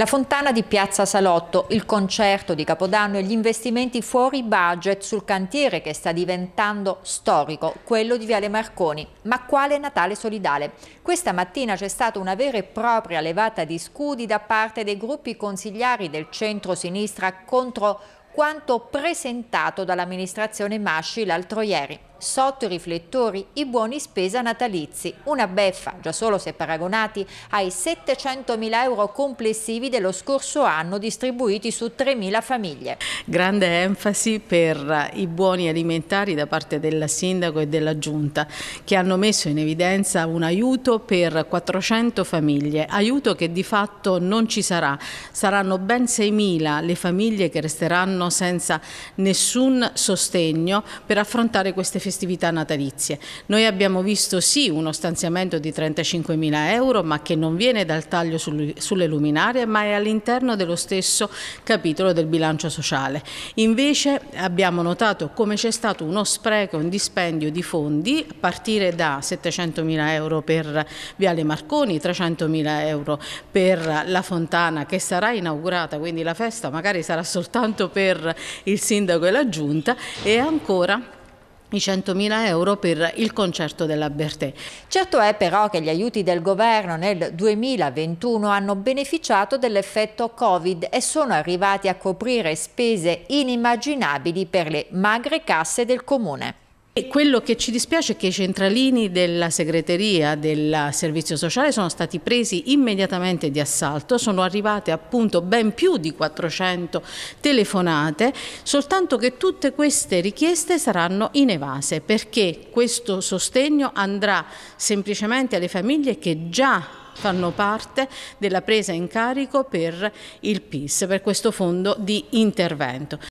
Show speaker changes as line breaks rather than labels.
La fontana di Piazza Salotto, il concerto di Capodanno e gli investimenti fuori budget sul cantiere che sta diventando storico, quello di Viale Marconi. Ma quale Natale solidale? Questa mattina c'è stata una vera e propria levata di scudi da parte dei gruppi consigliari del centro-sinistra contro quanto presentato dall'amministrazione Masci l'altro ieri sotto i riflettori i buoni spesa natalizi, una beffa già solo se paragonati ai 700 mila euro complessivi dello scorso anno distribuiti su 3 mila famiglie.
Grande enfasi per i buoni alimentari da parte del sindaco e della giunta che hanno messo in evidenza un aiuto per 400 famiglie, aiuto che di fatto non ci sarà, saranno ben 6 mila le famiglie che resteranno senza nessun sostegno per affrontare queste festività festività natalizie. Noi abbiamo visto sì uno stanziamento di 35 mila euro ma che non viene dal taglio sul, sulle luminarie ma è all'interno dello stesso capitolo del bilancio sociale. Invece abbiamo notato come c'è stato uno spreco, un dispendio di fondi a partire da 700 mila euro per Viale Marconi, 300 mila euro per la fontana che sarà inaugurata, quindi la festa magari sarà soltanto per il sindaco e la giunta e ancora i 100.000 euro per il concerto della Bertè.
Certo è però che gli aiuti del governo nel 2021 hanno beneficiato dell'effetto Covid e sono arrivati a coprire spese inimmaginabili
per le magre casse del comune. E quello che ci dispiace è che i centralini della segreteria del servizio sociale sono stati presi immediatamente di assalto, sono arrivate appunto ben più di 400 telefonate, soltanto che tutte queste richieste saranno in evase perché questo sostegno andrà semplicemente alle famiglie che già fanno parte della presa in carico per il PIS, per questo fondo di intervento.